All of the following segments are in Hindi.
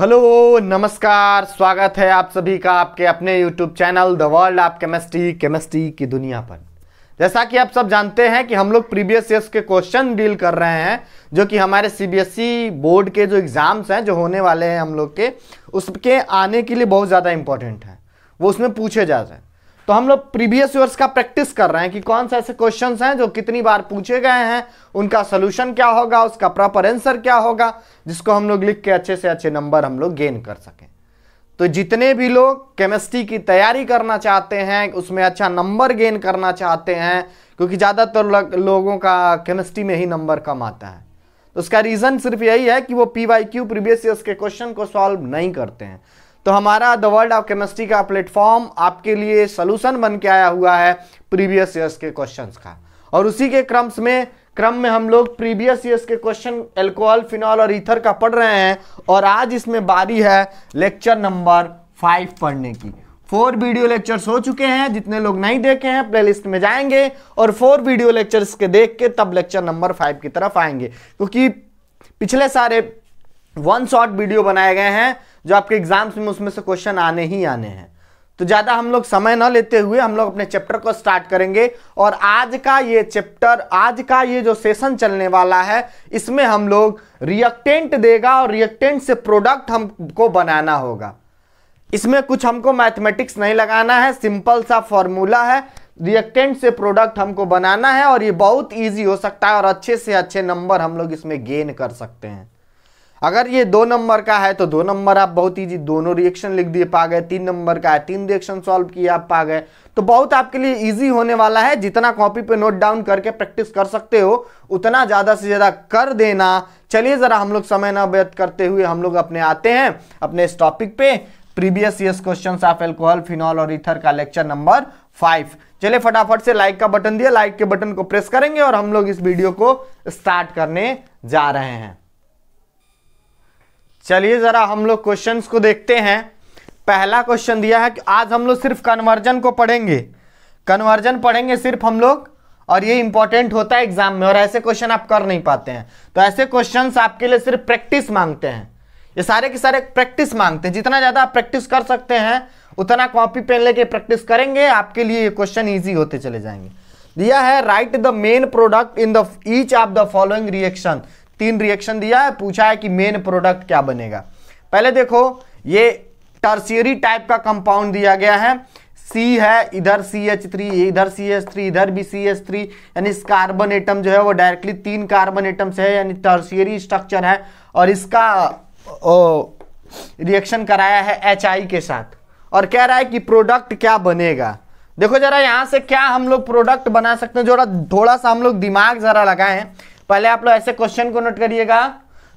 हेलो नमस्कार स्वागत है आप सभी का आपके अपने YouTube channel the world of chemistry chemistry की दुनिया पर जैसा कि आप सब जानते हैं कि हम लोग प्रीवियस ईयर्स के क्वेश्चन डील कर रहे हैं जो कि हमारे सीबीएसई बोर्ड e के जो एग्ज़ाम्स हैं जो होने वाले हैं हम लोग के उसके आने के लिए बहुत ज़्यादा इंपॉर्टेंट हैं वो उसमें पूछे जा रहे हैं तो हम लोग प्रीवियस ईयर्स का प्रैक्टिस कर रहे हैं कि कौन से ऐसे क्वेश्चन हैं जो कितनी बार पूछे गए हैं उनका सोल्यूशन क्या होगा उसका प्रॉपर आंसर क्या होगा जिसको हम लोग लिख के अच्छे से अच्छे नंबर हम लोग गेन कर सकें तो जितने भी लोग केमिस्ट्री की तैयारी करना चाहते हैं उसमें अच्छा नंबर गेन करना चाहते हैं क्योंकि ज़्यादातर लोगों का केमिस्ट्री में ही नंबर कम आता है तो उसका रीज़न सिर्फ यही है कि वो P Y Q previous years के क्वेश्चन को सॉल्व नहीं करते हैं तो हमारा द वर्ल्ड ऑफ केमिस्ट्री का प्लेटफॉर्म आपके लिए सोल्यूशन बन के आया हुआ है प्रीवियस ईयर्स के क्वेश्चंस का और उसी के क्रम्स में क्रम में हम लोग प्रीवियस ईयर्स के क्वेश्चन एल्कोहल फिनॉल और ईथर का पढ़ रहे हैं और आज इसमें बारी है लेक्चर नंबर फाइव पढ़ने की फोर वीडियो लेक्चर्स हो चुके हैं जितने लोग नहीं देखे हैं प्लेलिस्ट में जाएंगे और फोर वीडियो लेक्चर्स के देख के तब लेक्चर नंबर फाइव की तरफ आएंगे क्योंकि पिछले सारे वन शॉट वीडियो बनाए गए हैं जो आपके एग्जाम्स में उसमें से क्वेश्चन आने ही आने हैं तो ज़्यादा हम लोग समय ना लेते हुए हम लोग अपने चैप्टर को स्टार्ट करेंगे और आज का ये चैप्टर आज का ये जो सेशन चलने वाला है इसमें हम लोग रिएक्टेंट देगा और रिएक्टेंट से प्रोडक्ट हमको बनाना होगा इसमें कुछ हमको मैथमेटिक्स नहीं लगाना है सिंपल सा फॉर्मूला है रिएक्टेंट से प्रोडक्ट हमको बनाना है और ये बहुत ईजी हो सकता है और अच्छे से अच्छे नंबर हम लोग इसमें गेन कर सकते हैं अगर ये दो नंबर का है तो दो नंबर आप बहुत ईजी दोनों रिएक्शन लिख दिए पा गए तीन नंबर का है तीन रिएक्शन सॉल्व किए आप पा गए तो बहुत आपके लिए इजी होने वाला है जितना कॉपी पे नोट डाउन करके प्रैक्टिस कर सकते हो उतना ज़्यादा से ज़्यादा कर देना चलिए ज़रा हम लोग समय ना व्यत करते हुए हम लोग अपने आते हैं अपने इस टॉपिक पे previous year question of alcohol phenol और इथर का लेक्चर नंबर फाइव चलिए फटाफट से लाइक का बटन दिया लाइक के बटन को प्रेस करेंगे और हम लोग इस वीडियो को स्टार्ट करने जा रहे हैं चलिए जरा हम लोग क्वेश्चंस को देखते हैं पहला क्वेश्चन दिया है कि आज हम लोग सिर्फ कन्वर्जन को पढ़ेंगे कन्वर्जन पढ़ेंगे सिर्फ हम लोग और ये इंपॉर्टेंट होता है एग्जाम में और ऐसे क्वेश्चन आप कर नहीं पाते हैं तो ऐसे क्वेश्चंस आपके लिए सिर्फ प्रैक्टिस मांगते हैं ये सारे के सारे प्रैक्टिस मांगते हैं जितना ज़्यादा आप प्रैक्टिस कर सकते हैं उतना कॉपी पेन लेके प्रैक्टिस करेंगे आपके लिए ये क्वेश्चन ईजी होते चले जाएंगे दिया है write the main product in the each of the following reaction तीन रिएक्शन दिया है पूछा है कि मेन प्रोडक्ट क्या बनेगा पहले देखो ये टर्सियरी टाइप का कंपाउंड दिया गया है सी है इधर सी एच थ्री इधर सी एच थ्री इधर भी सी एच थ्री यानी इस कार्बन एटम जो है वो डायरेक्टली तीन कार्बन एटम से है यानी टर्सियरी स्ट्रक्चर है और इसका रिएक्शन कराया है एच आई के साथ और कह रहा है कि प्रोडक्ट क्या बनेगा देखो जरा यहाँ से क्या हम लोग प्रोडक्ट बना सकते हैं जरा थोड़ा सा हम लोग दिमाग जरा लगाएं पहले आप लोग ऐसे क्वेश्चन को नोट करिएगा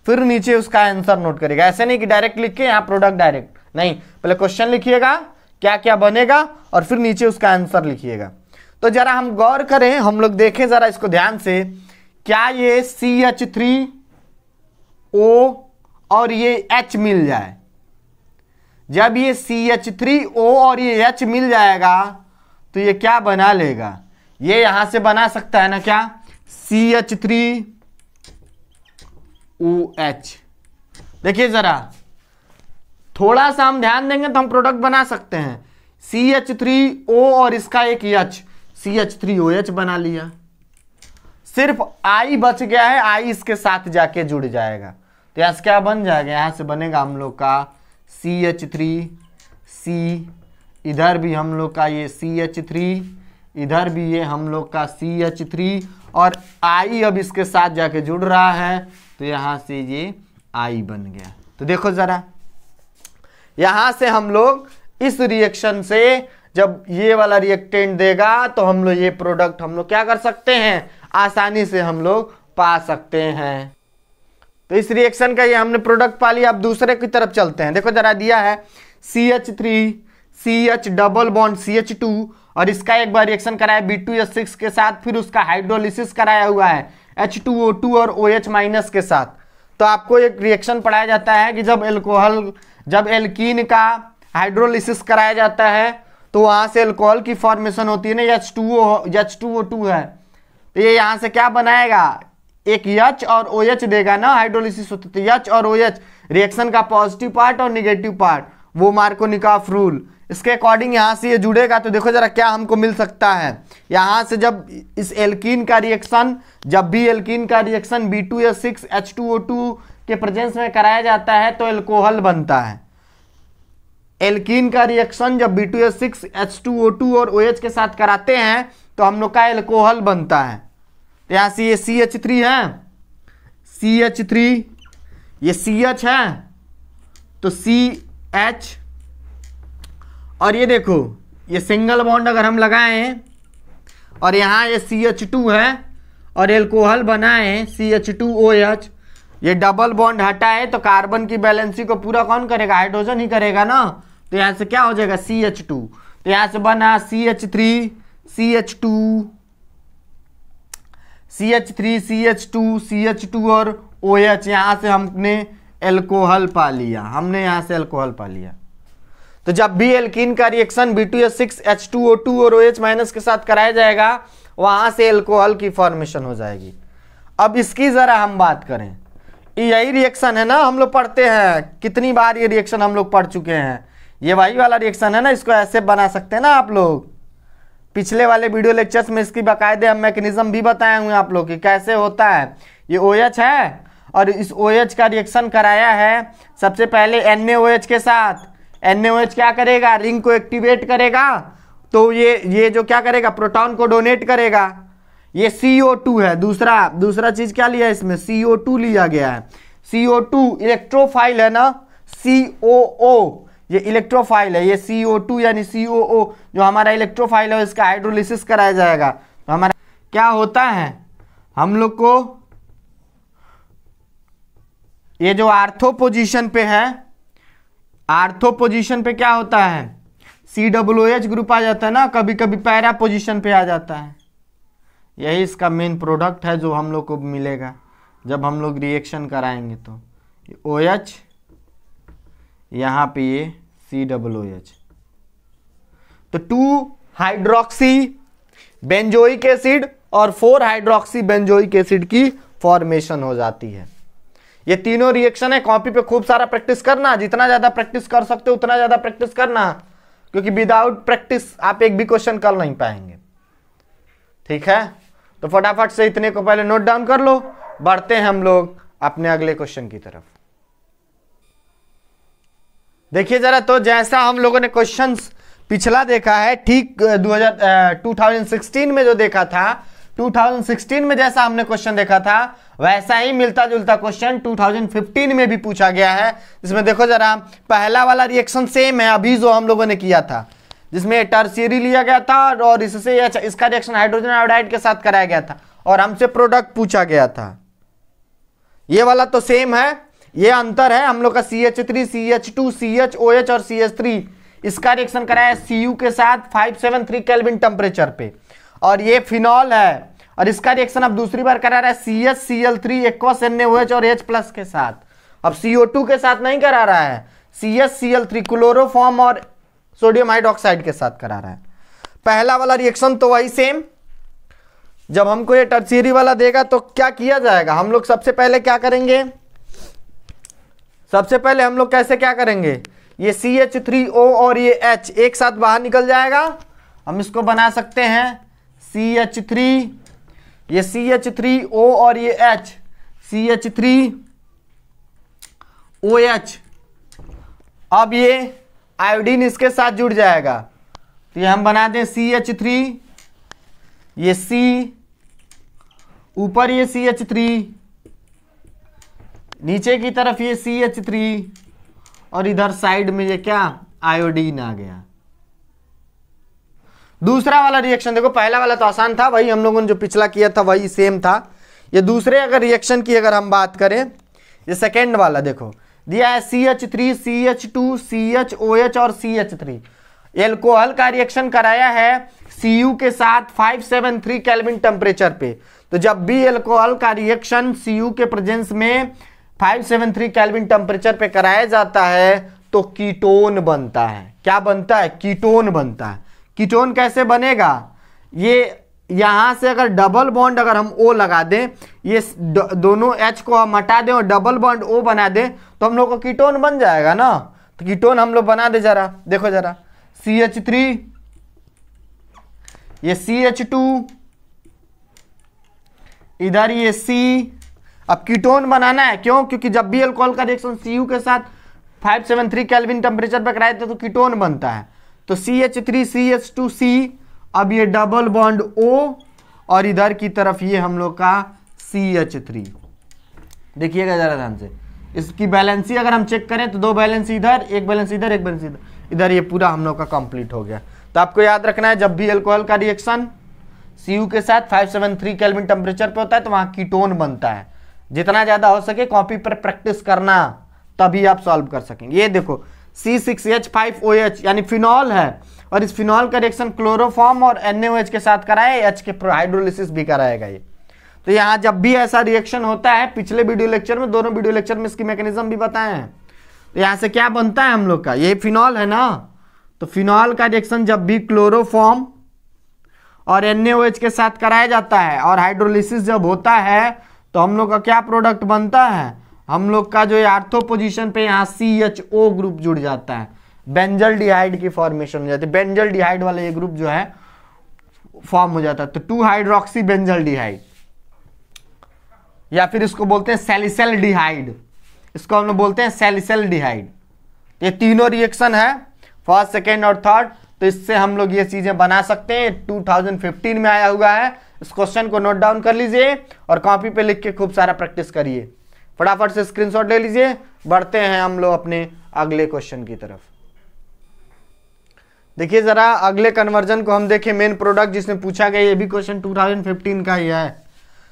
फिर नीचे उसका आंसर नोट करिएगा ऐसे नहीं कि डायरेक्ट लिख के यहाँ प्रोडक्ट डायरेक्ट नहीं पहले क्वेश्चन लिखिएगा क्या क्या बनेगा और फिर नीचे उसका आंसर लिखिएगा तो जरा हम गौर करें हम लोग देखें जरा इसको ध्यान से क्या ये सी एच थ्री ओ और ये एच मिल जाए जब ये सी एच थ्री ओ और ये एच मिल जाएगा तो ये क्या बना लेगा ये यहां से बना सकता है ना क्या C H three O H देखिए ज़रा थोड़ा सा हम ध्यान देंगे तो हम प्रोडक्ट बना सकते हैं सी एच थ्री ओ और इसका एक H C H three O H बना लिया सिर्फ आई बच गया है आई इसके साथ जाके जुड़ जाएगा तो यहां से क्या बन जाएगा यहाँ से बनेगा हम लोग का सी एच थ्री सी इधर भी हम लोग का ये सी एच थ्री इधर भी ये हम लोग का सी एच थ्री और आई अब इसके साथ जाके जुड़ रहा है तो यहां से ये आई बन गया तो देखो ज़रा यहां से हम लोग इस रिएक्शन से जब ये वाला रिएक्टेंट देगा तो हम लोग ये प्रोडक्ट हम लोग क्या कर सकते हैं आसानी से हम लोग पा सकते हैं तो इस रिएक्शन का ये हमने प्रोडक्ट पा लिया अब दूसरे की तरफ चलते हैं देखो जरा दिया है C H three C H double bond C H two और इसका एक बार रिएक्शन कराया बी टू सिक्स के साथ फिर उसका हाइड्रोलिसिस कराया हुआ है एच टू ओ टू और ओ एच माइनस के साथ तो आपको एक रिएक्शन पढ़ाया जाता है कि जब एल्कोहल जब एल्कीन का हाइड्रोलिसिस कराया जाता है तो वहाँ से एल्कोहल की फॉर्मेशन होती है ना H two O H two O two है तो ये यहाँ से क्या बनाएगा एक यच और ओ OH देगा ना हाइड्रोलिसिस होता है यच तो और ओ OH, रिएक्शन का पॉजिटिव पार्ट और निगेटिव पार्ट वो मार्कोनिकाफ रूल इसके अकॉर्डिंग यहाँ से ये जुड़ेगा तो देखो जरा क्या हमको मिल सकता है यहाँ से जब इस एल्कीन का रिएक्शन जब भी एल्किन का रिएक्शन बी टू या six H two O two के प्रेजेंस में कराया जाता है तो एल्कोहल बनता है एल्कीन का रिएक्शन जब बी टू या six H two O two और ओ OH के साथ कराते हैं तो हम लोग का एल्कोहल बनता है तो यहाँ से ये सी एच थ्री है सी एच थ्री ये सी एच है तो सी एच और ये देखो ये सिंगल बॉन्ड अगर हम लगाएं और यहाँ ये सी एच टू है और एल्कोहल बनाएं C H two O H ये डबल बॉन्ड हटाए तो कार्बन की बैलेंसी को पूरा कौन करेगा हाइड्रोजन ही करेगा ना तो यहाँ से क्या हो जाएगा सी एच टू तो यहाँ से बना C H three C H two C H three C H two C H two और ओ एच यहाँ से हमने एल्कोहल पा लिया हमने यहाँ से एल्कोहल पा लिया तो जब बी एल्किन का reaction B two S six H two O two और ओ एच माइनस के साथ कराया जाएगा वहाँ से एल्कोहल की फॉर्मेशन हो जाएगी अब इसकी ज़रा हम बात करें यही रिएक्शन है ना हम लोग पढ़ते हैं कितनी बार ये रिएक्शन हम लोग पढ़ चुके हैं ये वही वाला रिएक्शन है ना इसको ऐसे बना सकते हैं ना आप लोग पिछले वाले वीडियो लेक्चर्स में इसकी बाकायदे हम मैकेनिज्म भी बताए हुए आप लोग कि कैसे होता है ये ओ OH है और इस ओ OH का रिएक्शन कराया है सबसे पहले एन के साथ एन क्या करेगा रिंग को एक्टिवेट करेगा तो ये ये जो क्या करेगा प्रोटॉन को डोनेट करेगा ये CO2 है दूसरा दूसरा चीज क्या लिया है इसमें CO2 लिया गया है CO2 इलेक्ट्रोफाइल है ना COO ये इलेक्ट्रोफाइल है ये CO2 यानी COO जो हमारा इलेक्ट्रोफाइल है इसका हाइड्रोलिसिस कराया जाएगा तो हमारा क्या होता है हम लोग को ये जो आर्थो पोजीशन पे है आर्थो पोजीशन पे क्या होता है सी डब्ल्यू एच ग्रुप आ जाता है ना कभी कभी पैरा पोजीशन पे आ जाता है यही इसका मेन प्रोडक्ट है जो हम लोग को मिलेगा जब हम लोग रिएक्शन कराएंगे तो ओ एच यहाँ पे ये सी डब्ल्यू एच तो टू हाइड्रोक्सी बेंजोइक एसिड और फोर हाइड्रोक्सी बेंजोइक एसिड की फॉर्मेशन हो जाती है ये तीनों रिएक्शन है कॉपी पे खूब सारा प्रैक्टिस करना जितना ज़्यादा प्रैक्टिस कर सकते हो उतना ज़्यादा प्रैक्टिस करना क्योंकि विदाउट प्रैक्टिस आप एक भी क्वेश्चन कर नहीं पाएंगे ठीक है तो फटाफट से इतने को पहले नोट डाउन कर लो बढ़ते हैं हम लोग अपने अगले क्वेश्चन की तरफ देखिए जरा तो जैसा हम लोगों ने क्वेश्चंस पिछला देखा है ठीक दो 2016 में जो देखा था 2016 में जैसा हमने क्वेश्चन देखा था वैसा ही मिलता जुलता क्वेश्चन 2015 में भी पूछा गया है जिसमें देखो जरा पहला वाला रिएक्शन सेम है अभी जो हम लोगों ने किया था जिसमें टर्सरी लिया गया था और इससे अच्छा, इसका रिएक्शन हाइड्रोजन आयोडाइड के साथ कराया गया था और हमसे प्रोडक्ट पूछा गया था ये वाला तो सेम है ये अंतर है हम लोग का C H three C H two C H O H और सी एच थ्री इसका रिएक्शन कराया सी यू के साथ five seven three kelvin temperature पे और ये फिनॉल है और इसका रिएक्शन अब दूसरी बार करा रहा है C S C L three और एच प्लस के साथ अब सीओ टू के साथ नहीं करा रहा है C S C L three chloroform और सोडियम हाइड्रोक्साइड के साथ करा रहा है पहला वाला रिएक्शन तो वही सेम जब हमको ये टर्सीरी वाला देगा तो क्या किया जाएगा हम लोग सबसे पहले क्या करेंगे सबसे पहले हम लोग कैसे क्या करेंगे ये सी एच थ्री ओ और ये एच एक साथ बाहर निकल जाएगा हम इसको बना सकते हैं सी एच थ्री ये सी एच थ्री ओ और ये H C H three O H अब ये आयोडीन इसके साथ जुड़ जाएगा तो ये हम बना दें सी एच थ्री ये सी ऊपर ये सी एच थ्री नीचे की तरफ ये सी एच थ्री और इधर साइड में ये क्या आयोडीन आ गया दूसरा वाला रिएक्शन देखो पहला वाला तो आसान था वही हम लोगों ने जो पिछला किया था वही सेम था ये दूसरे अगर रिएक्शन की अगर हम बात करें ये सेकेंड वाला देखो दिया है C H three C H two C H O H और सी एच थ्री एल्कोहल का रिएक्शन कराया है सी यू के साथ five seven three kelvin temperature पे तो जब भी एल्कोहल का रिएक्शन सी यू के प्रेजेंस में five seven three kelvin temperature पे कराया जाता है तो कीटोन बनता है क्या बनता है कीटोन बनता है कीटोन कैसे बनेगा ये यहाँ से अगर डबल बॉन्ड अगर हम ओ लगा दें ये दोनों एच को हम हटा दें और डबल बॉन्ड ओ बना दें तो हम लोग को कीटोन बन जाएगा ना तो कीटोन हम लोग बना दे जरा देखो जरा सी एच थ्री ये सी एच टू इधर ये सी अब कीटोन बनाना है क्यों क्योंकि जब भी अल्कोहल का रिएक्शन सी के साथ five seven three kelvin temperature पर कराए थे तो कीटोन बनता है तो C H three C H two C अब ये डबल बॉन्ड ओ और इधर की तरफ ये हम लोग का सी एच थ्री देखिएगा ज़रा ध्यान से इसकी बैलेंसी अगर हम चेक करें तो दो बैलेंस इधर एक बैलेंस इधर एक बैलेंस इधर इधर ये पूरा हम लोग का कंप्लीट हो गया तो आपको याद रखना है जब भी अल्कोहल का रिएक्शन सी के साथ 573 सेवन थ्री केल्विन टेम्परेचर पर होता है तो वहाँ कीटोन बनता है जितना ज़्यादा हो सके कॉपी पर प्रैक्टिस करना तभी आप सॉल्व कर सकेंगे ये देखो C six H five O H यानी फिनॉल है और इस फिनॉल का रिएक्शन क्लोरोफॉर्म और एन के साथ कराए एच के हाइड्रोलिसिस भी कराएगा ये तो यहाँ जब भी ऐसा रिएक्शन होता है पिछले वीडियो लेक्चर में दोनों वीडियो लेक्चर में इसकी मैकेनिज्म भी बताए हैं तो यहाँ से क्या बनता है हम लोग का ये फिनॉल है ना तो फिनॉल का रिएक्शन जब भी क्लोरोफॉर्म और एन के साथ कराया जाता है और हाइड्रोलिसिस जब होता है तो हम लोग का क्या प्रोडक्ट बनता है हम लोग का जो आर्थो पोजिशन पे यहाँ सी एच ओ ग्रुप जुड़ जाता है बेंजल डिहाइड की फॉर्मेशन हो जाती है बेंजल डिहाइड वाला ये ग्रुप जो है फॉर्म हो जाता है तो टू हाइड्रोक्सी बेंजल डिहाइड या फिर इसको बोलते हैं सेलिसल डिहाइड इसको हम लोग बोलते हैं सेलिसल डिहाइड तो ये तीनों रिएक्शन है फर्स्ट सेकेंड और थर्ड तो इससे हम लोग ये चीज़ें बना सकते हैं 2015 में आया हुआ है इस क्वेश्चन को नोट डाउन कर लीजिए और कॉपी पे लिख के खूब सारा प्रैक्टिस करिए फटाफट से स्क्रीनशॉट ले लीजिए बढ़ते हैं हम लोग अपने अगले क्वेश्चन की तरफ देखिए जरा अगले कन्वर्जन को हम देखें मेन प्रोडक्ट जिसमें पूछा गया ये भी क्वेश्चन 2015 का ही है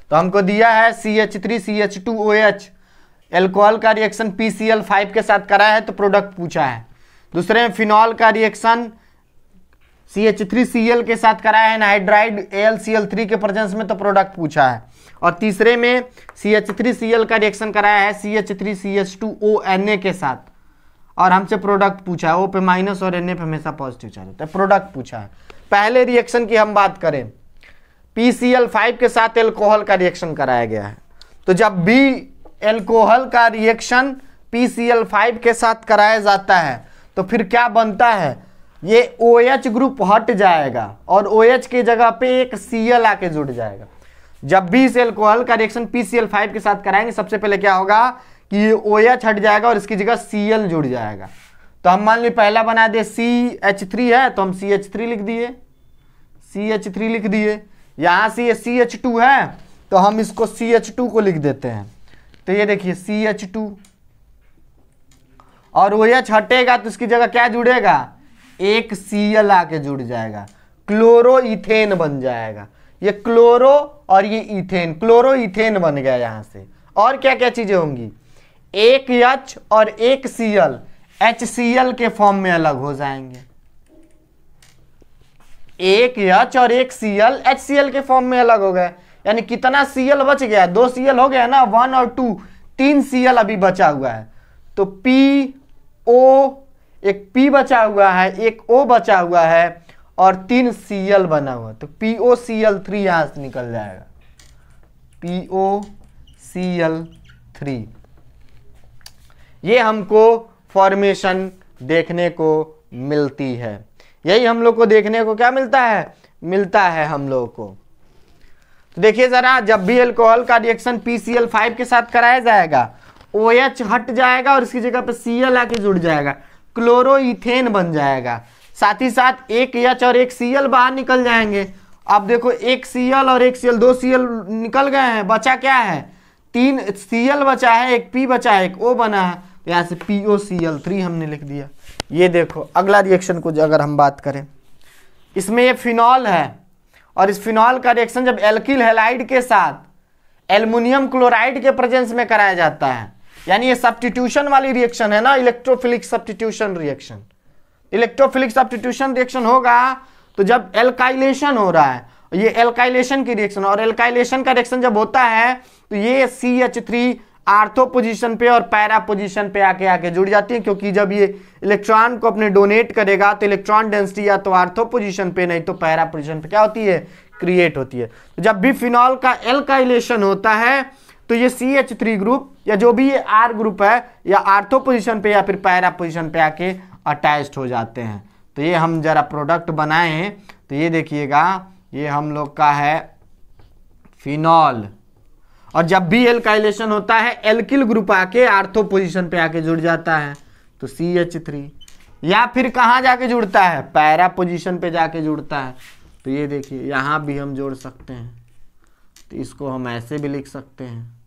तो हमको दिया है C H three C H two O H alcohol का reaction P C L five के साथ करा है तो प्रोडक्ट पूछा है दूसरे में फिनॉल का reaction C H three C L के साथ कराया है नाइड्राइड एल सी एल थ्री के प्रजेंस में तो प्रोडक्ट पूछा है और तीसरे में C H three C L का रिएक्शन कराया है C H three C H two O N A के साथ और हमसे प्रोडक्ट पूछा है ओ पे माइनस और एन ए पे हमेशा पॉजिटिव चार्ज होता है प्रोडक्ट पूछा है पहले रिएक्शन की हम बात करें पी सी एल फाइव के साथ एल्कोहल का रिएक्शन कराया गया है तो जब बी एल्कोहल का reaction P C L five के साथ कराया जाता है तो फिर क्या बनता है ये ओ OH ग्रुप हट जाएगा और ओ OH के जगह पे एक सी एल आके जुड़ जाएगा जब भी इस एल्कोहल का रिएक्शन फाइव के साथ कराएंगे सबसे पहले क्या होगा कि ये ओ OH हट जाएगा और इसकी जगह एल जुड़ जाएगा तो हम मान ली पहला बना दे थ्री है तो हम सी एच थ्री लिख दिए सी एच थ्री लिख दिए यहाँ से ये सी एच टू है तो हम इसको सी एच टू को लिख देते हैं तो ये देखिए सी एच टू और OH हटेगा तो इसकी जगह क्या जुड़ेगा एक सीएल आके जुड़ जाएगा क्लोरो इथेन बन जाएगा ये क्लोरो और ये इथेन क्लोरो इथेन बन गया यहां से और क्या क्या चीज़ें होंगी एक एच और एक C L H C L के फॉर्म में अलग हो जाएंगे एक एच और एक C L H C L के फॉर्म में अलग हो गए यानी कितना सी एल बच गया दो सी एल हो गया ना वन और टू तीन सी एल अभी बचा हुआ है तो पी ओ एक पी बचा हुआ है एक ओ बचा हुआ है और तीन सी एल बना हुआ तो P O C L three यहां से निकल जाएगा P O C L three ये हमको फॉर्मेशन देखने को मिलती है यही हम लोग को देखने को क्या मिलता है मिलता है हम लोग को तो देखिए ज़रा जब भी एल्कोहल का reaction P C L five के साथ कराया जाएगा ओ OH एच हट जाएगा और इसकी जगह पर सी एल आके जुड़ जाएगा क्लोरोइथेन बन जाएगा साथ ही साथ एक एच और एक सी बाहर निकल जाएंगे अब देखो एक सी और एक सी दो सी निकल गए हैं बचा क्या है तीन सी बचा है एक पी बचा है एक ओ बना है तो यहाँ से P O C L three हमने लिख दिया ये देखो अगला रिएक्शन को अगर हम बात करें इसमें ये फिनॉल है और इस फिनॉल का रिएक्शन जब एल्किल हेलाइड के साथ एल्युमिनियम क्लोराइड के प्रेजेंस में कराया जाता है यानी ये सब्टीट्यूशन वाली रिएक्शन है ना electrophilic substitution reaction electrophilic substitution reaction होगा तो जब एल्काइलेशन हो रहा है ये एल्काइलेशन की रिएक्शन और एल्काइलेशन का रिएक्शन जब होता है तो ये C H three ortho position पे और पैरा पोजिशन पे आके आके जुड़ जाती है क्योंकि जब ये इलेक्ट्रॉन को अपने डोनेट करेगा तो इलेक्ट्रॉन डेंसिटी या तो आर्थो पोजिशन पे नहीं तो पैरा पोजिशन पे क्या होती है क्रिएट होती है जब भी फिनॉल का एल्काइलेशन होता है तो ये सी एच थ्री ग्रुप या जो भी ये आर ग्रुप है या आर्थो पोजिशन पे या फिर पैरा पोजिशन पे आके अटैच हो जाते हैं तो ये हम जरा प्रोडक्ट बनाए हैं तो ये देखिएगा ये हम लोग का है फिनॉल और जब भी एल्काइलेशन होता है एल्किल ग्रुप आके आर्थो पोजिशन पे आके जुड़ जाता है तो सी एच थ्री या फिर कहाँ जाके जुड़ता है पैरा पोजिशन पे जाके जुड़ता है तो ये देखिए यहाँ भी हम जोड़ सकते हैं तो इसको हम ऐसे भी लिख सकते हैं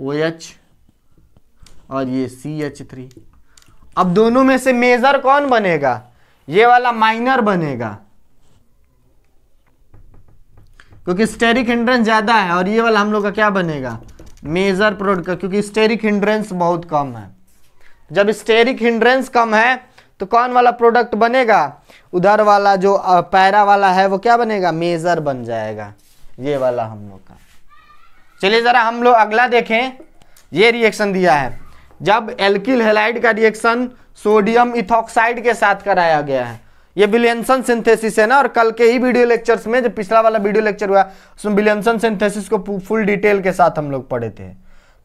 ओ एच और ये सी एच थ्री अब दोनों में से मेजर कौन बनेगा ये वाला माइनर बनेगा क्योंकि स्टेरिक हिंड्रेंस ज्यादा है और ये वाला हम लोग का क्या बनेगा मेजर प्रोडक्ट क्योंकि स्टेरिक हिंड्रेंस बहुत कम है जब स्टेरिक हिंड्रेंस कम है तो कौन वाला प्रोडक्ट बनेगा उधर वाला जो पैरा वाला है वो क्या बनेगा मेजर बन जाएगा ये वाला हम लोग का चलिए ज़रा हम लोग अगला देखें ये रिएक्शन दिया है जब एल्किल हेलाइड का रिएक्शन सोडियम इथॉक्साइड के साथ कराया गया है ये बिलियनसन सिंथेसिस है ना और कल के ही वीडियो लेक्चर्स में जो पिछला वाला वीडियो लेक्चर हुआ उसमें विलियनसन सिंथेसिस को फुल डिटेल के साथ हम लोग पढ़े थे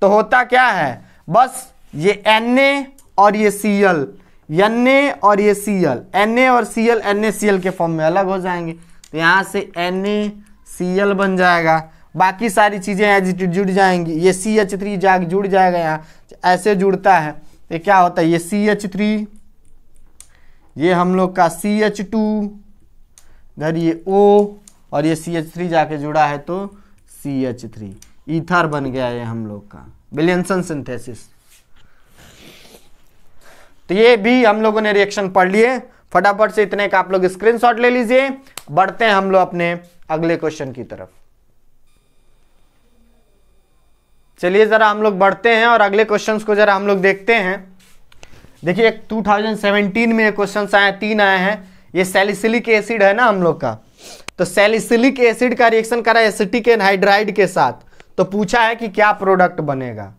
तो होता क्या है बस ये एन और ये सी एल एन और ये सी एल एन और C L N A C L के फॉर्म में अलग हो जाएंगे तो यहाँ से एन ए सी एल बन जाएगा बाकी सारी चीज़ें एज इट जुड़ जाएंगी ये सी एच थ्री जा जुड़ जाएगा यहाँ ऐसे जुड़ता है ये क्या होता है ये सी एच थ्री ये हम लोग का सी एच टू इधर ये ओ और ये सी एच थ्री जाके जुड़ा है तो सी एच थ्री ईथर बन गया ये हम लोग का बिलियनसन सिंथेसिस तो ये भी हम लोगों ने रिएक्शन पढ़ लिए फटाफट से इतने का आप लोग स्क्रीनशॉट ले लीजिए बढ़ते हैं हम लोग अपने अगले क्वेश्चन की तरफ चलिए ज़रा हम लोग बढ़ते हैं और अगले क्वेश्चन को ज़रा हम लोग देखते हैं देखिए एक 2017 में क्वेश्चन आए तीन आए हैं ये सेलिसिलिक एसिड है ना हम लोग का तो सेलिसिलिक एसिड का रिएक्शन करा एसिटिक हाइड्राइड के साथ तो पूछा है कि क्या प्रोडक्ट बनेगा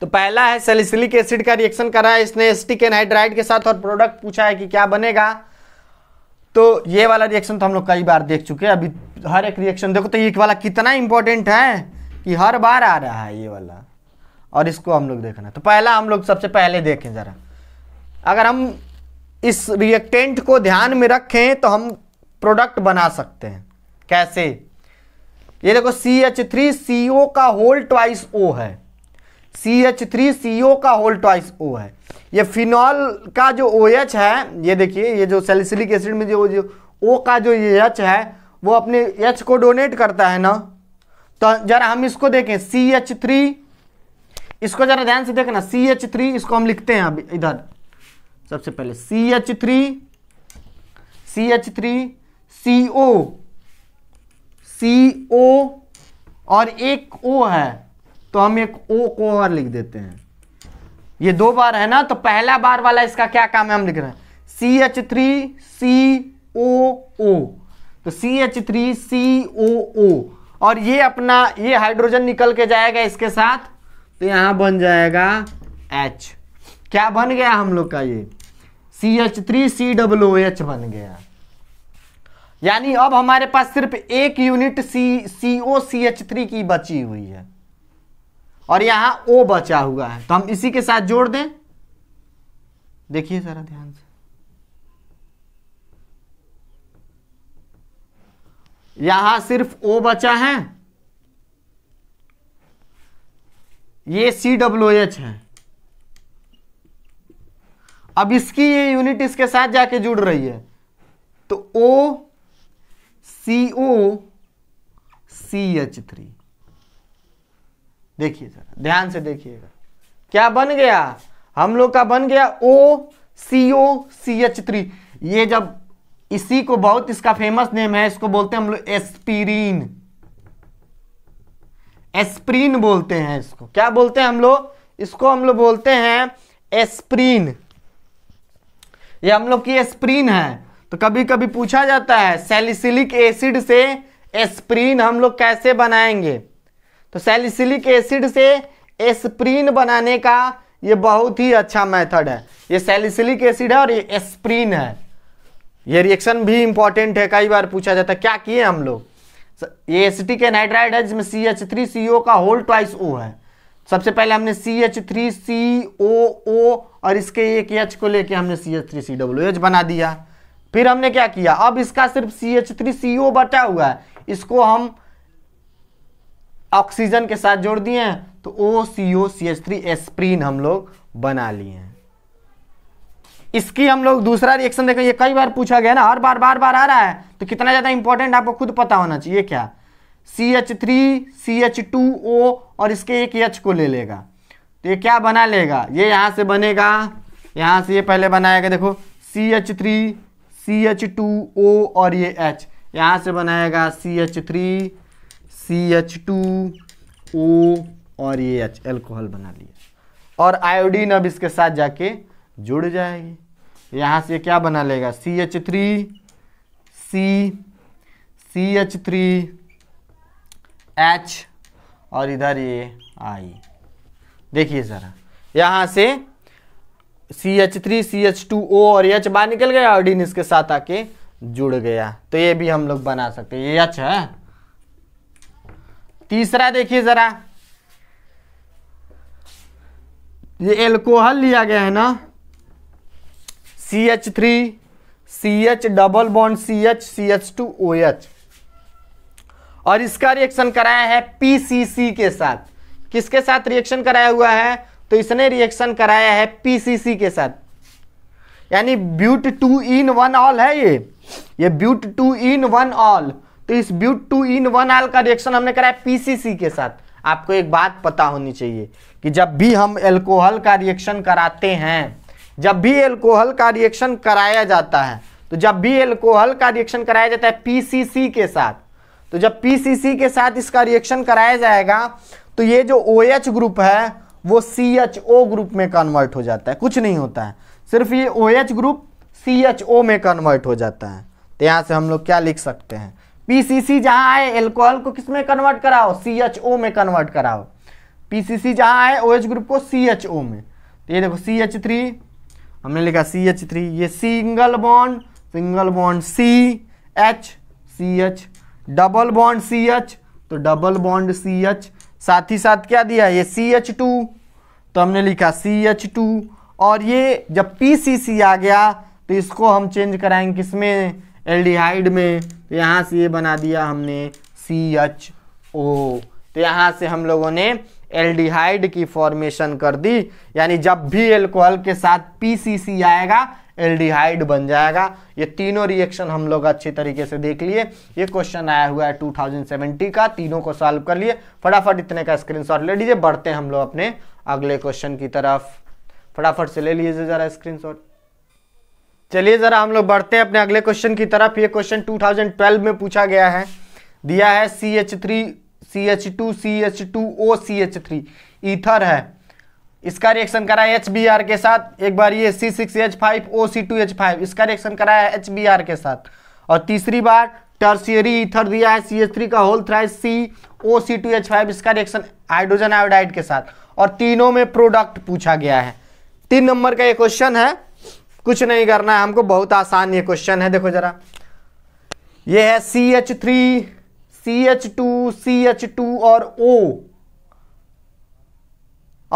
तो पहला है सेलिसिलिक एसिड का रिएक्शन करा है इसने एसिटिक हाइड्राइड के साथ और प्रोडक्ट पूछा है कि क्या बनेगा तो ये वाला रिएक्शन तो हम लोग कई बार देख चुके हैं अभी हर एक रिएक्शन देखो तो ये वाला कितना इंपॉर्टेंट है कि हर बार आ रहा है ये वाला और इसको हम लोग देखना तो पहला हम लोग सबसे पहले देखें ज़रा अगर हम इस रिएक्टेंट को ध्यान में रखें तो हम प्रोडक्ट बना सकते हैं कैसे ये देखो सी एच थ्री सी ओ का होल ट्वाइस ओ है सी एच थ्री सी ओ का होल ट्वाइस ओ है ये फिनॉल का जो ओ OH है ये देखिए ये जो सेलिसिलिक एसिड में जो ओ का जो ये एच है वो अपने एच को डोनेट करता है ना तो जरा हम इसको देखें सी एच थ्री इसको जरा ध्यान से देखना सी एच थ्री इसको हम लिखते हैं अभी इधर सबसे पहले C H three C H three C O C O और एक ओ है तो हम एक ओ को और लिख देते हैं ये दो बार है ना तो पहला बार वाला इसका क्या काम है हम लिख रहे हैं सी एच थ्री सी ओ ओ तो सी एच थ्री सी ओ ओ और ये अपना ये हाइड्रोजन निकल के जाएगा इसके साथ तो यहां बन जाएगा एच क्या बन गया हम लोग का ये C H three C W H बन गया यानी अब हमारे पास सिर्फ एक unit C C O C H three की बची हुई है और यहाँ ओ बचा हुआ है तो हम इसी के साथ जोड़ दें देखिए जरा ध्यान से यहां सिर्फ ओ बचा है ये सी डब्ल्यू एच है अब इसकी ये यूनिट इसके साथ जाके जुड़ रही है तो O C O C H three देखिए सर ध्यान से देखिएगा क्या बन गया हम लोग का बन गया ओ C O C H three ये जब इसी को बहुत इसका फेमस नेम है इसको बोलते हैं हम लोग एस्पिरिन एस्प्रीन बोलते हैं इसको क्या बोलते हैं हम लोग इसको हम लोग बोलते हैं एस्प्रीन ये हम लोग की एस्प्रीन है तो कभी कभी पूछा जाता है सेलिसिलिक एसिड से एस्प्रीन हम लोग कैसे बनाएंगे तो सेलिसिलिक एसिड से एस्प्रीन बनाने का ये बहुत ही अच्छा मेथड है ये सेलिसिलिक एसिड है और ये एस्प्रीन है ये रिएक्शन भी इंपॉर्टेंट है कई बार पूछा जाता है क्या किए हम लोग ये एसिटिक के नाइट्राइड है जिसमें सी एच थ्री सी ओ का होल ट्वाइस ओ है सबसे पहले हमने सी एच थ्री सी ओ ओ और इसके एक एच को लेके हमने C H three C W H बना दिया फिर हमने क्या किया अब इसका सिर्फ सी एच थ्री सी ओ बचा हुआ है इसको हम ऑक्सीजन के साथ जोड़ दिए हैं तो O C O C H three aspirin हम लोग बना लिए हैं इसकी हम लोग दूसरा रिएक्शन देखें ये कई बार पूछा गया ना हर बार बार बार आ रहा है तो कितना ज़्यादा इंपॉर्टेंट आपको खुद पता होना चाहिए क्या C H three C H two O और इसके एक एच को ले लेगा तो ये क्या बना लेगा ये यहाँ से बनेगा यहाँ से ये पहले बनाएगा देखो C H three C H two O और ये एच यहाँ से बनाएगा C H three C H two O और ये एच एल्कोहल बना लिया और आयोडीन अब इसके साथ जाके जुड़ जाएगी यहाँ से क्या बना लेगा C H three C C H three H और इधर ये आई देखिए ज़रा यहाँ से C H three C H two O और एच बाहर निकल गया और डीन इसके साथ आके जुड़ गया तो ये भी हम लोग बना सकते हैं ये एच है तीसरा देखिए ज़रा ये एल्कोहल लिया गया है ना C H three C H double bond C H C H two O H और इसका रिएक्शन कराया है पी सी सी के साथ किसके साथ रिएक्शन कराया हुआ है तो इसने रिएक्शन कराया है पी सी सी के साथ यानी but two en one ol है ये ये but two en one ol तो इस but two en one ol का रिएक्शन हमने कराया पीसीसी के साथ आपको एक बात पता होनी चाहिए कि जब भी हम एल्कोहल का रिएक्शन कराते हैं जब भी एल्कोहल का रिएक्शन कराया जाता है तो जब भी एल्कोहल का रिएक्शन कराया जाता है पीसीसी के साथ तो जब पीसीसी के साथ इसका रिएक्शन कराया जाएगा तो ये जो ओ OH ग्रुप है वो सी एच ओ ग्रुप में कन्वर्ट हो जाता है कुछ नहीं होता है सिर्फ ये O OH group C H O में कन्वर्ट हो जाता है तो यहाँ से हम लोग क्या लिख सकते हैं पीसीसी जहाँ आए एल्कोहल को किस में कन्वर्ट कराओ सी एच ओ में कन्वर्ट कराओ पीसीसी जहाँ आए ओ OH ग्रुप को सी एच ओ में तो ये देखो सी एच थ्री हमने लिखा सी एच थ्री ये single bond single bond C H C H double bond C H तो डबल बॉन्ड सी एच साथ ही साथ क्या दिया ये सी एच टू तो हमने लिखा सी एच टू और ये जब पी सी सी आ गया तो इसको हम चेंज कराएंगे किसमें एल्डिहाइड में तो यहाँ से ये बना दिया हमने सी एच ओ तो यहाँ से हम लोगों ने एल्डिहाइड की फॉर्मेशन कर दी यानी जब भी एल्कोहल के साथ पीसीसी आएगा एल्डिहाइड बन जाएगा ये तीनों रिएक्शन हम लोग अच्छे तरीके से देख लिए ये क्वेश्चन आया हुआ है 2070 का तीनों को सॉल्व कर लिए फटाफट इतने का स्क्रीनशॉट ले लीजिए बढ़ते हैं हम लोग अपने अगले क्वेश्चन की तरफ फटाफट से ले लीजिए जरा स्क्रीन चलिए जरा हम लोग बढ़ते हैं अपने अगले क्वेश्चन की तरफ ये क्वेश्चन टू में पूछा गया है दिया है C H three C H two C H two O C H three ether है इसका रिएक्शन है एच बी आर के साथ एक बार ये C six H five O C two H five इसका रिएक्शन है एच बी आर के साथ और तीसरी बार टर्सियरी ईथर दिया है सी एच थ्री का whole thrice C O C two H five इसका रिएक्शन हाइड्रोजन आयोडाइड के साथ और तीनों में प्रोडक्ट पूछा गया है तीन नंबर का ये क्वेश्चन है कुछ नहीं करना है हमको बहुत आसान ये क्वेश्चन है देखो जरा ये है C H three C H two C H two और ओ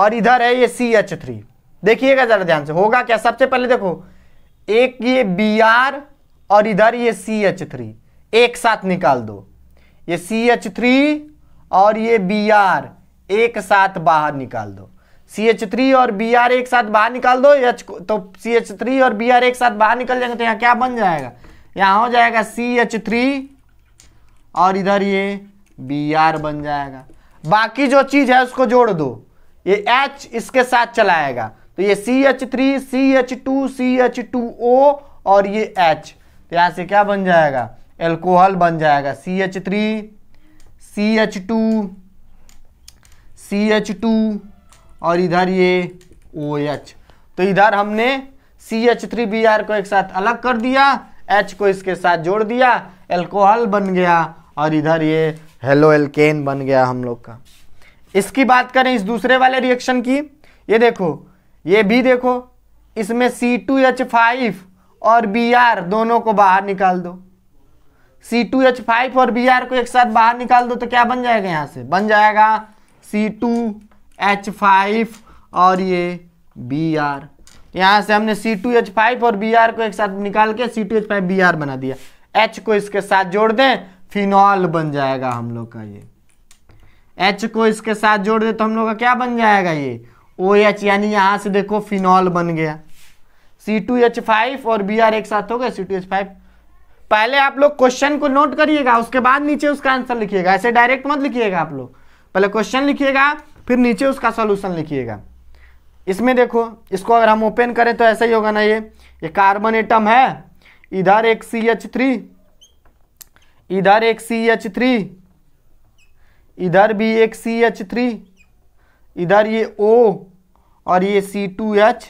और इधर है ये सी एच थ्री देखिएगा जरा ध्यान से होगा क्या सबसे पहले देखो एक ये बी आर और इधर ये सी एच थ्री एक साथ निकाल दो ये सी एच थ्री और ये बी आर एक साथ बाहर निकाल दो सी एच थ्री और बी आर एक साथ बाहर निकाल दो एच तो सी एच थ्री और बी आर एक साथ बाहर निकल जाएंगे तो यहाँ क्या बन जाएगा यहाँ हो जाएगा सी एच थ्री और इधर ये बी आर बन जाएगा बाकी जो चीज़ है उसको जोड़ दो ये एच इसके साथ चलाएगा तो ये C H three C H two C H two O और ये एच तो यहाँ से क्या बन जाएगा एल्कोहल बन जाएगा C H three C H two C H two और इधर ये ओ एच तो इधर हमने C H three B R को एक साथ अलग कर दिया एच को इसके साथ जोड़ दिया एल्कोहल बन गया और इधर ये हेलो एल्केन बन गया हम लोग का इसकी बात करें इस दूसरे वाले रिएक्शन की ये देखो ये भी देखो इसमें सी टू एच फाइव और बी आर दोनों को बाहर निकाल दो सी टू एच फाइव और बी आर को एक साथ बाहर निकाल दो तो क्या बन जाएगा यहाँ से बन जाएगा सी टू एच फाइव और ये बी आर यहाँ से हमने सी टू एच फाइव और बी आर को एक साथ निकाल के C two H five B R बना दिया एच को इसके साथ जोड़ दें फिनॉल बन जाएगा हम लोग का ये एच को इसके साथ जोड़ दे तो हम लोग का क्या बन जाएगा ये ओ एच यानी यहाँ से देखो फिनॉल बन गया सी टू एच फाइव और बी आर एक साथ हो गया सी टू एच फाइव पहले आप लोग क्वेश्चन को नोट करिएगा उसके बाद नीचे उसका आंसर लिखिएगा ऐसे डायरेक्ट मत लिखिएगा आप लोग पहले क्वेश्चन लिखिएगा फिर नीचे उसका सोल्यूशन लिखिएगा इसमें देखो इसको अगर हम ओपन करें तो ऐसा ही होगा ना ये ये कार्बन एटम है इधर एक सी एच थ्री इधर एक सी एच थ्री इधर भी एक सी एच थ्री इधर ये ओ और ये C two H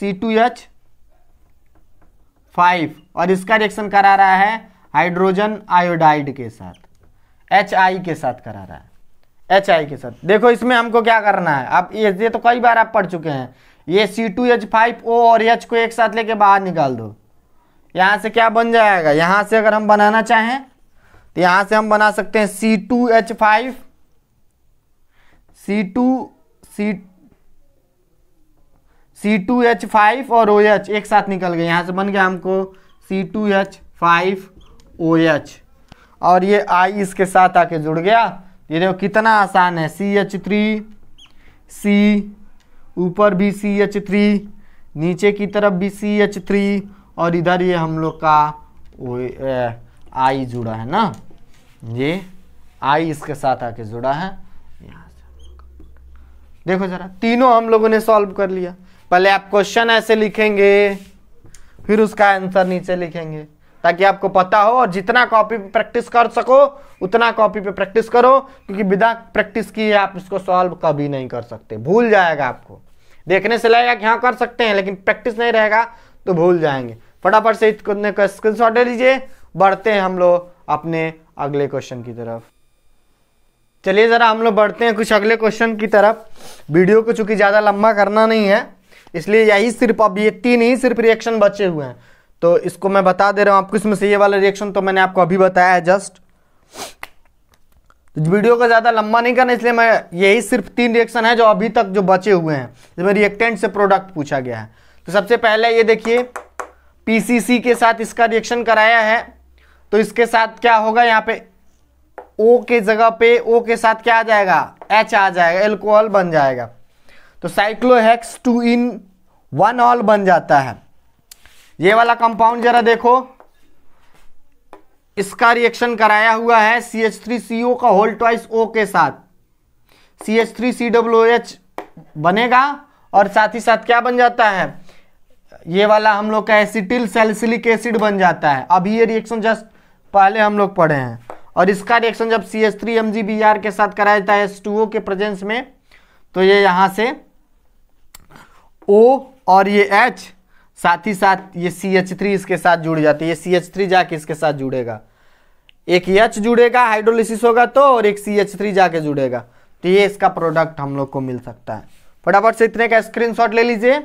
C two H five और इसका रिएक्शन करा रहा है हाइड्रोजन आयोडाइड के साथ एच आई के साथ करा रहा है एच आई के साथ देखो इसमें हमको क्या करना है आप ये ये तो कई बार आप पढ़ चुके हैं ये C two H five O और एच को एक साथ लेके बाहर निकाल दो यहाँ से क्या बन जाएगा यहाँ से अगर हम बनाना चाहें तो यहाँ से हम बना सकते हैं C two H five C two C C two H five और ओ एच एक साथ निकल गए यहाँ से बन गया हमको C two H five O H और ये आई इसके साथ आके जुड़ गया ये देखो कितना आसान है सी एच थ्री सी ऊपर भी सी एच थ्री नीचे की तरफ भी सी एच थ्री और इधर ये हम लोग का आई जुड़ा है ना ये आई इसके साथ आके जुड़ा है देखो जरा तीनों हम लोगों ने सॉल्व कर लिया पहले आप क्वेश्चन ऐसे लिखेंगे फिर उसका आंसर नीचे लिखेंगे ताकि आपको पता हो और जितना कॉपी पे प्रैक्टिस कर सको उतना कॉपी पे प्रैक्टिस करो क्योंकि बिना प्रैक्टिस किए आप इसको सॉल्व कभी नहीं कर सकते भूल जाएगा आपको देखने से लगेगा कि हाँ कर सकते हैं लेकिन प्रैक्टिस नहीं रहेगा तो भूल जाएंगे फटाफट से इतने का स्क्रीन ले लीजिए बढ़ते हैं हम लोग अपने अगले क्वेश्चन की तरफ चलिए ज़रा हम लोग बढ़ते हैं कुछ अगले क्वेश्चन की तरफ वीडियो को चूंकि ज़्यादा लंबा करना नहीं है इसलिए यही सिर्फ अब ये तीन ही सिर्फ रिएक्शन बचे हुए हैं तो इसको मैं बता दे रहा हूँ आपको इसमें से ये वाला रिएक्शन तो मैंने आपको अभी बताया है जस्ट तो वीडियो को ज़्यादा लंबा नहीं करना इसलिए मैं यही सिर्फ तीन रिएक्शन है जो अभी तक जो बचे हुए हैं जिसमें रिएक्टेंट से प्रोडक्ट पूछा गया है तो सबसे पहले ये देखिए पीसीसी के साथ इसका रिएक्शन कराया है तो इसके साथ क्या होगा यहाँ पे ओ के जगह पे ओ के साथ क्या आ जाएगा एच आ जाएगा एल्कोहल बन जाएगा तो cyclohex two en one ol बन जाता है ये वाला कंपाउंड जरा देखो इसका रिएक्शन कराया हुआ है सी एच थ्री सी ओ का होल ट्वाइस ओ के साथ C H three C W H बनेगा और साथ ही साथ क्या बन जाता है ये वाला हम लोग का एसिटिल सेल्सिलिक एसिड बन जाता है अब ये रिएक्शन जस्ट पहले हम लोग पढ़े हैं और इसका रिएक्शन जब C S three M G B R के साथ कराया जाता है एस टू ओ के प्रेजेंस में तो ये यहाँ से ओ और ये एच साथ ही साथ ये सी एच थ्री इसके साथ जुड़ जाती है ये सी एच थ्री जाके इसके साथ जुड़ेगा एक एच जुड़ेगा हाइड्रोलिसिस होगा तो और एक सी एच थ्री जाके जुड़ेगा तो ये इसका प्रोडक्ट हम लोग को मिल सकता है फटाफट से इतने का स्क्रीनशॉट ले लीजिए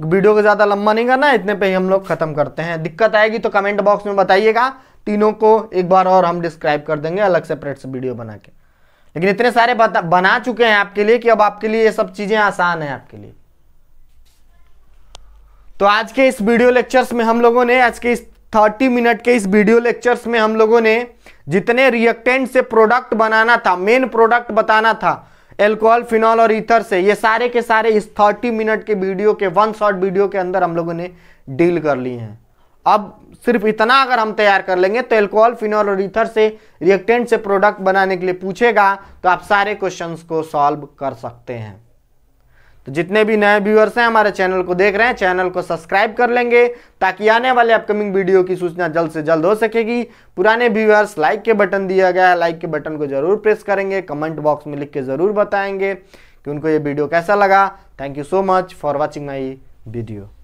वीडियो को ज़्यादा लंबा नहीं करना इतने पे ही हम लोग ख़त्म करते हैं दिक्कत आएगी तो कमेंट बॉक्स में बताइएगा तीनों को एक बार और हम डिस्क्राइब कर देंगे अलग सेपरेट से वीडियो बना के लेकिन इतने सारे बना चुके हैं आपके लिए कि अब आपके लिए ये सब चीज़ें आसान है आपके लिए तो आज के इस वीडियो लेक्चर्स में हम लोगों ने आज के इस 30 मिनट के इस वीडियो लेक्चर्स में हम लोगों ने जितने रिएक्टेंट से प्रोडक्ट बनाना था मेन प्रोडक्ट बताना था एल्कोहल फिनॉल और ईथर से ये सारे के सारे इस थर्टी मिनट के वीडियो के वन शॉट वीडियो के अंदर हम लोगों ने डील कर ली हैं अब सिर्फ इतना अगर हम तैयार कर लेंगे तो एल्कोहल फिनॉल और ईथर से रिएक्टेंट से प्रोडक्ट बनाने के लिए पूछेगा तो आप सारे क्वेश्चंस को सॉल्व कर सकते हैं तो जितने भी नए व्यूअर्स हैं हमारे चैनल को देख रहे हैं चैनल को सब्सक्राइब कर लेंगे ताकि आने वाले अपकमिंग वीडियो की सूचना जल्द से जल्द हो सकेगी पुराने व्यूअर्स लाइक के बटन दिया गया है लाइक के बटन को जरूर प्रेस करेंगे कमेंट बॉक्स में लिख के ज़रूर बताएंगे कि उनको ये वीडियो कैसा लगा thank you so much for watching my video